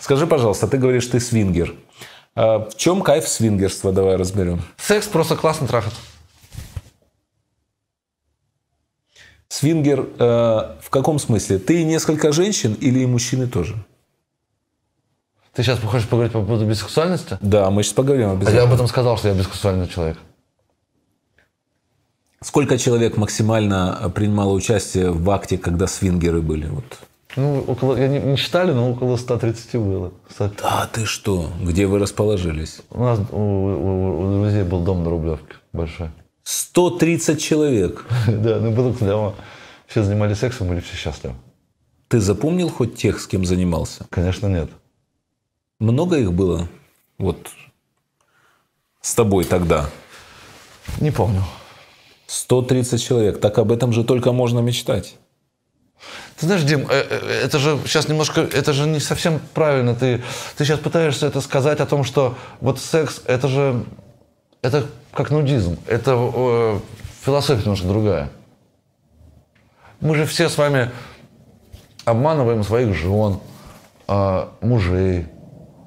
Скажи, пожалуйста, ты говоришь, ты свингер. А в чем кайф свингерства? Давай разберем. Секс просто классно трахать. Свингер э, в каком смысле? Ты и несколько женщин или и мужчины тоже? Ты сейчас хочешь поговорить по поводу бисексуальности? Да, мы сейчас поговорим о бисексуальности. А я об этом сказал, что я бисексуальный человек. Сколько человек максимально принимало участие в акте, когда свингеры были? Вот. Ну, около, я не, не считали, но около 130 было. Да, ты что? Где вы расположились? У нас у, у, у друзей был дом на Рублевке большой. 130 человек? да, ну было когда все занимались сексом, были все счастливы. Ты запомнил хоть тех, с кем занимался? Конечно, нет. Много их было? Вот с тобой тогда? Не помню. 130 человек. Так об этом же только можно мечтать. Ты знаешь, Дим, э, э, это же сейчас немножко, это же не совсем правильно. Ты, ты сейчас пытаешься это сказать о том, что вот секс, это же, это как нудизм. Это э, философия немножко другая. Мы же все с вами обманываем своих жен, э, мужей.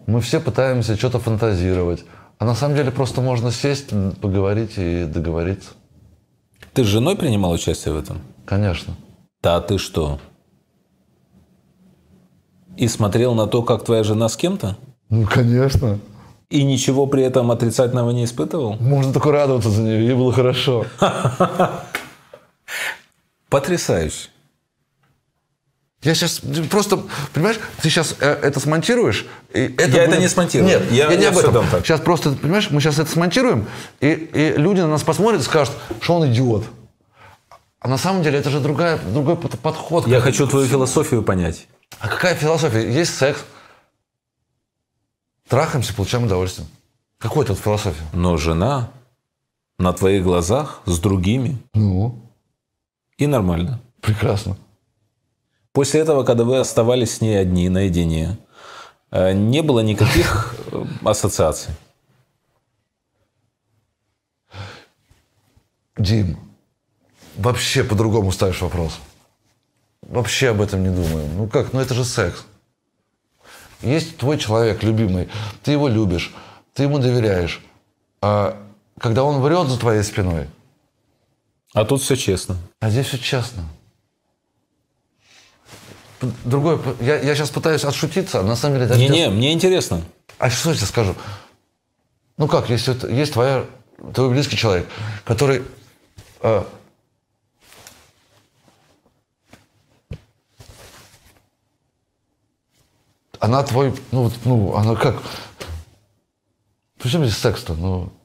Мы все пытаемся что-то фантазировать. А на самом деле просто можно сесть, поговорить и договориться. Ты с женой принимал участие в этом? Конечно. Да а ты что? И смотрел на то, как твоя жена с кем-то? Ну, конечно. И ничего при этом отрицательного не испытывал? Можно только радоваться за нее, ей было хорошо. Потрясающе. Я сейчас просто, понимаешь, ты сейчас э, это смонтируешь. И это я будет... это не смонтирую. Нет, я, я не я об этом. Так. Сейчас просто, понимаешь, мы сейчас это смонтируем, и, и люди на нас посмотрят и скажут, что он идиот. А на самом деле это же другая, другой подход. Я хочу твою философию понять. А какая философия? Есть секс, трахаемся, получаем удовольствие. Какой тут философия? Но жена на твоих глазах с другими. Ну. И нормально. Прекрасно. После этого, когда вы оставались с ней одни, наедине, э, не было никаких э, ассоциаций. Дим, вообще по-другому ставишь вопрос вообще об этом не думаем. Ну как, ну это же секс. Есть твой человек, любимый, ты его любишь, ты ему доверяешь. А когда он врет за твоей спиной... А тут все честно. А здесь все честно. Другое. я, я сейчас пытаюсь отшутиться, а на самом деле... Не-не, не, мне интересно. А что я тебе скажу? Ну как, если это, есть твоя, твой близкий человек, который а, она твой, ну, вот ну, она как? Причем здесь секс-то? Ну,